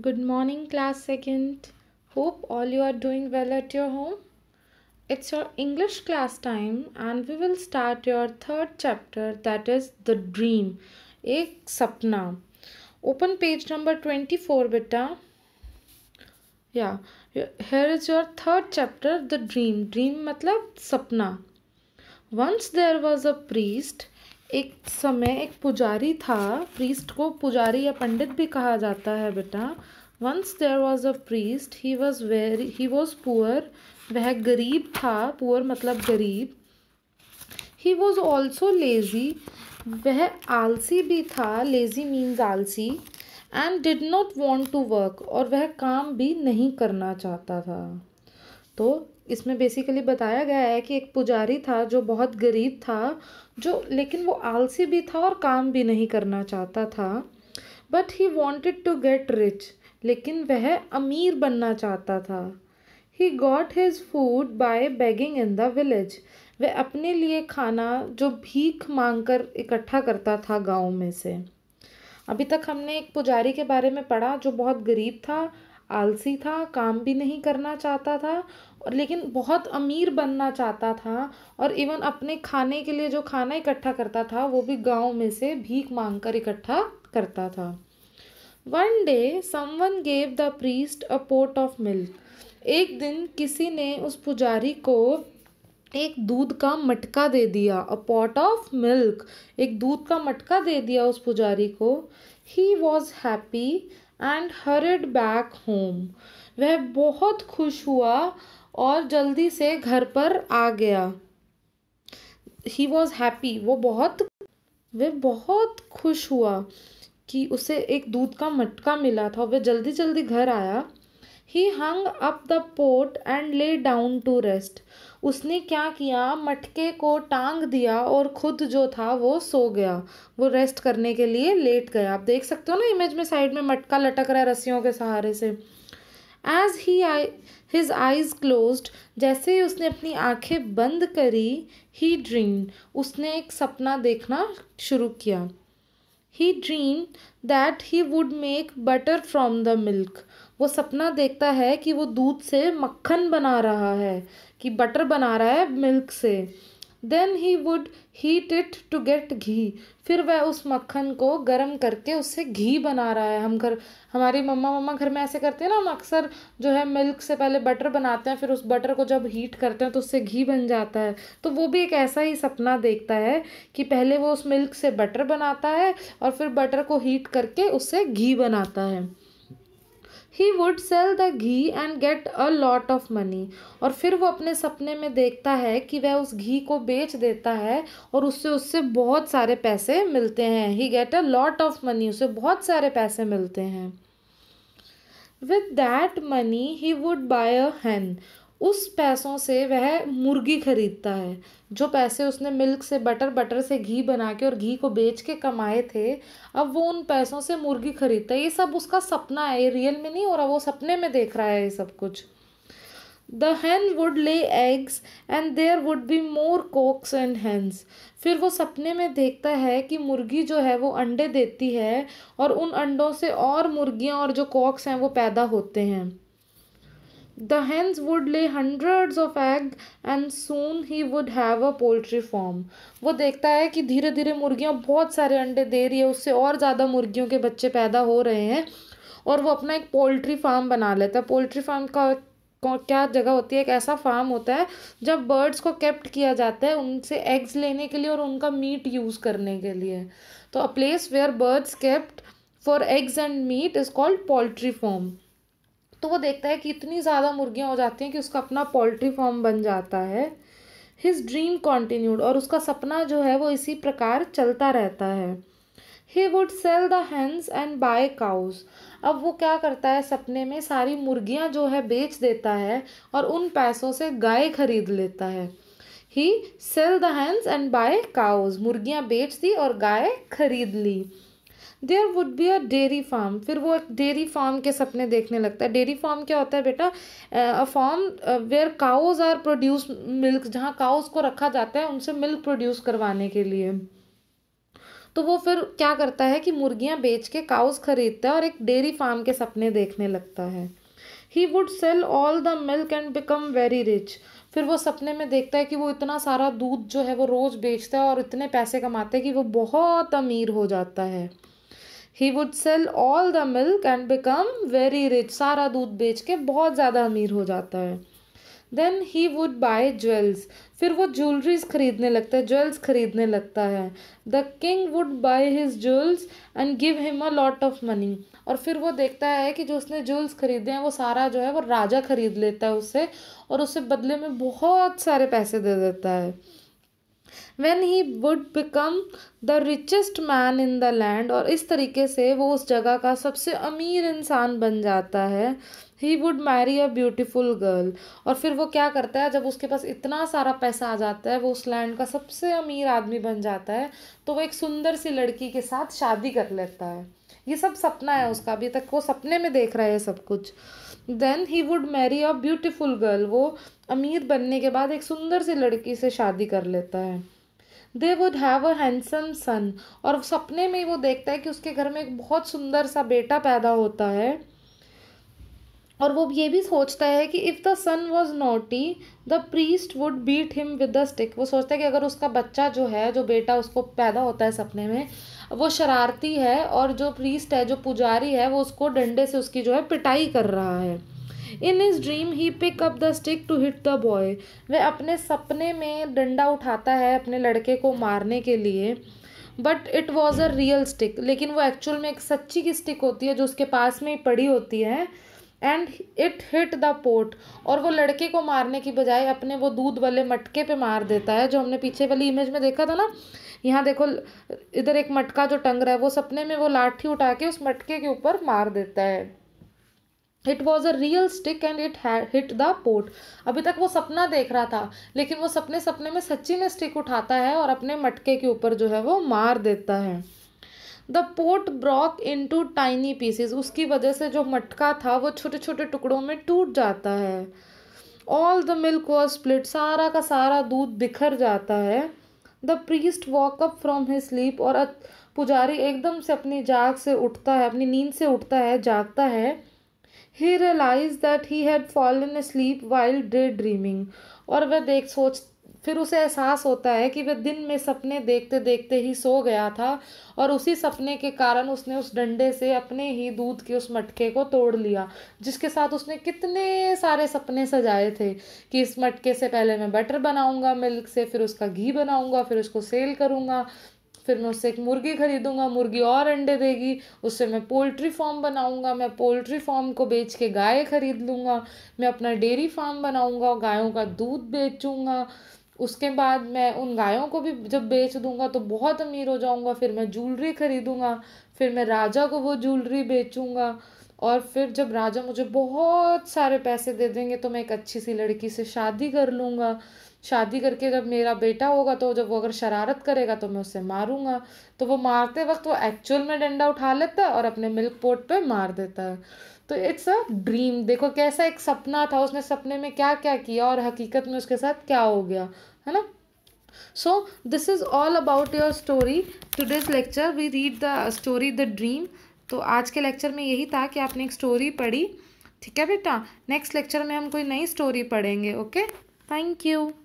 Good morning, class second. Hope all you are doing well at your home. It's your English class time, and we will start your third chapter that is The Dream. Ek Sapna. Open page number 24, beta. Yeah, here is your third chapter The Dream. Dream matlab sapna. Once there was a priest एक समय एक पुजारी था priest को पुजारी या पंडित भी कहा जाता है बेटा once there was a priest he was very he was poor वह गरीब था पुअर मतलब गरीब ही वॉज ऑल्सो लेज़ी वह आलसी भी था लेज़ी मीन्स आलसी and did not want to work और वह काम भी नहीं करना चाहता था तो इसमें बेसिकली बताया गया है कि एक पुजारी था जो बहुत गरीब था जो लेकिन वो आलसी भी था और काम भी नहीं करना चाहता था but he wanted to get rich लेकिन वह अमीर बनना चाहता था he got his food by begging in the village वह अपने लिए खाना जो भीख मांग कर इकट्ठा करता था गाँव में से अभी तक हमने एक पुजारी के बारे में पढ़ा जो बहुत गरीब था आलसी था काम भी नहीं करना चाहता था और लेकिन बहुत अमीर बनना चाहता था और इवन अपने खाने के लिए जो खाना इकट्ठा करता था वो भी गांव में से भीख मांग कर इकट्ठा करता था one day someone gave the priest a pot of milk एक दिन किसी ने उस पुजारी को एक दूध का मटका दे दिया अ पॉट ऑफ मिल्क एक दूध का मटका दे दिया उस पुजारी को he was happy and hurried back home वह बहुत खुश हुआ और जल्दी से घर पर आ गया ही वॉज हैप्पी वो बहुत वह बहुत खुश हुआ कि उसे एक दूध का मटका मिला था वह जल्दी जल्दी घर आया he hung up the pot and lay down to rest उसने क्या किया मटके को टांग दिया और खुद जो था वो सो गया वो रेस्ट करने के लिए लेट गया आप देख सकते हो ना इमेज में साइड में मटका लटक रहा है रस्सियों के सहारे से as he I his eyes close जैसे ही उसने अपनी आंखें बंद करी ही ड्रीम उसने एक सपना देखना शुरू किया he dream that he would make butter from the milk वो सपना देखता है कि वो दूध से मक्खन बना रहा है कि बटर बना रहा है मिल्क से then he would heat it to get ghee फिर वह उस मक्खन को गर्म करके उससे घी बना रहा है हम घर हमारी मम्मा मम्मा घर में ऐसे करते हैं ना हम अक्सर जो है मिल्क से पहले बटर बनाते हैं फिर उस बटर को जब हीट करते हैं तो उससे घी बन जाता है तो वो भी एक ऐसा ही सपना देखता है कि पहले वो उस मिल्क से बटर बनाता है और फिर बटर को हीट करके उससे घी बनाता है he would sell the ghee and get a lot of money और फिर वो अपने सपने में देखता है कि वह उस घी को बेच देता है और उससे उससे बहुत सारे पैसे मिलते हैं he get a lot of money उसे बहुत सारे पैसे मिलते हैं with that money he would buy a hen उस पैसों से वह मुर्गी खरीदता है जो पैसे उसने मिल्क से बटर बटर से घी बना के और घी को बेच के कमाए थे अब वो उन पैसों से मुर्गी खरीदता है ये सब उसका सपना है ये रियल में नहीं और अब वो सपने में देख रहा है ये सब कुछ the hen would lay eggs and there would be more cocks and hens फिर वो सपने में देखता है कि मुर्गी जो है वो अंडे देती है और उन अंडों से और मुर्गियाँ और जो कॉक्स हैं वो पैदा होते हैं The hens would lay hundreds of egg and soon he would have a poultry farm. वो देखता है कि धीरे धीरे मुर्गियाँ बहुत सारे अंडे दे रही है उससे और ज़्यादा मुर्गियों के बच्चे पैदा हो रहे हैं और वो अपना एक पोल्ट्री फार्म बना लेता है पोल्ट्री फार्म का क्या जगह होती है एक ऐसा फार्म होता है जब बर्ड्स को कैप्ट किया जाता है उनसे एग्स लेने के लिए और उनका मीट यूज़ करने के लिए तो a place where birds kept for eggs and meat is called poultry farm तो वो देखता है कि इतनी ज़्यादा मुर्गियाँ हो जाती हैं कि उसका अपना पोल्ट्री फॉर्म बन जाता है हिज ड्रीम कॉन्टीन्यूड और उसका सपना जो है वो इसी प्रकार चलता रहता है he would sell the hens and buy cows अब वो क्या करता है सपने में सारी मुर्गियाँ जो है बेच देता है और उन पैसों से गाय खरीद लेता है he sell the hens and buy cows मुर्गियाँ बेच दी और गाय खरीद ली there would be a dairy farm फिर वो एक डेयरी फार्म के सपने देखने लगता है डेयरी फार्म क्या होता है बेटा a farm where cows are produce milk जहाँ काउज को रखा जाता है उनसे मिल्क प्रोड्यूस करवाने के लिए तो वो फिर क्या करता है कि मुर्गियाँ बेच के काउज खरीदता है और एक डेयरी फार्म के सपने देखने लगता है he would sell all the milk and become very rich फिर वो सपने में देखता है कि वो इतना सारा दूध जो है वो रोज़ बेचता है और इतने पैसे कमाते हैं कि वो बहुत अमीर हो जाता है he would sell all the milk and become very rich सारा दूध बेच के बहुत ज़्यादा अमीर हो जाता है then he would buy jewels फिर वो ज्वेलरीज खरीदने लगता है ज्वेल्स खरीदने लगता है the king would buy his jewels and give him a lot of money और फिर वो देखता है कि जो उसने ज्वेल्स खरीदे हैं वो सारा जो है वो राजा खरीद लेता है उससे और उससे बदले में बहुत सारे पैसे दे देता है when he would become the richest man in the land और इस तरीके से वो उस जगह का सबसे अमीर इंसान बन जाता है he would marry a beautiful girl और फिर वो क्या करता है जब उसके पास इतना सारा पैसा आ जाता है वो उस लैंड का सबसे अमीर आदमी बन जाता है तो वो एक सुंदर सी लड़की के साथ शादी कर लेता है ये सब सपना है उसका अभी तक वो सपने में देख रहा है सब कुछ then he would marry a beautiful girl वो अमीर बनने के बाद एक सुंदर सी लड़की से शादी कर लेता है they would have a handsome son और सपने में वो देखता है कि उसके घर में एक बहुत सुंदर सा बेटा पैदा होता है और वो ये भी सोचता है कि if the son was naughty the priest would beat him with the stick वो सोचता है कि अगर उसका बच्चा जो है जो बेटा उसको पैदा होता है सपने में वो शरारती है और जो प्रीस्ट है जो पुजारी है वो उसको डंडे से उसकी जो है पिटाई कर रहा है in his dream he pick up the stick to hit the boy वह अपने सपने में डंडा उठाता है अपने लड़के को मारने के लिए but it was a real stick लेकिन वो एक्चुअल में एक सच्ची की स्टिक होती है जो उसके पास में ही पड़ी होती है and it hit the pot और वो लड़के को मारने की बजाय अपने वो दूध वाले मटके पे मार देता है जो हमने पीछे वाली इमेज में देखा था ना यहाँ देखो इधर एक मटका जो टंग रहा है वो सपने में वो लाठी उठा के उस मटके के ऊपर मार देता है it was a real stick and it hit the pot अभी तक वो सपना देख रहा था लेकिन वो सपने सपने में सच्ची में स्टिक उठाता है और अपने मटके के ऊपर जो है वो मार देता है the pot broke into tiny pieces उसकी वजह से जो मटका था वो छोटे छोटे टुकड़ों में टूट जाता है all the milk was split सारा का सारा दूध बिखर जाता है the priest woke up from his sleep और पुजारी एकदम से अपनी जाग से उठता है अपनी नींद से उठता है जागता है he realise that he had fall in sleep while day dreaming और वह देख सोच फिर उसे एहसास होता है कि वह दिन में सपने देखते देखते ही सो गया था और उसी सपने के कारण उसने उस डंडे से अपने ही दूध के उस मटके को तोड़ लिया जिसके साथ उसने कितने सारे सपने सजाए थे कि इस मटके से पहले मैं बटर बनाऊंगा मिल्क से फिर उसका घी बनाऊंगा फिर उसको सेल करूंगा फिर मैं उससे एक मुर्गी खरीदूंगा मुर्गी और अंडे देगी उससे मैं पोल्ट्री फार्म बनाऊंगा मैं पोल्ट्री फार्म को बेच के गाय खरीद लूँगा मैं अपना डेयरी फार्म बनाऊँगा गायों का दूध बेचूँगा उसके बाद मैं उन गायों को भी जब बेच दूंगा तो बहुत अमीर हो जाऊंगा फिर मैं ज्वेलरी खरीदूंगा फिर मैं राजा को वो ज्वेलरी बेचूंगा और फिर जब राजा मुझे बहुत सारे पैसे दे देंगे तो मैं एक अच्छी सी लड़की से शादी कर लूँगा शादी करके जब मेरा बेटा होगा तो जब वो अगर शरारत करेगा तो मैं उसे मारूंगा तो वो मारते वक्त वो एक्चुअल में डंडा उठा लेता है और अपने मिल्क पोट पे मार देता है तो इट्स अ ड्रीम देखो कैसा एक सपना था उसने सपने में क्या क्या किया और हकीकत में उसके साथ क्या हो गया है ना so this is all about your story today's lecture we read the story the dream तो आज के लेक्चर में यही था कि आपने एक स्टोरी पढ़ी ठीक है बेटा नेक्स्ट लेक्चर में हम कोई नई स्टोरी पढ़ेंगे ओके थैंक यू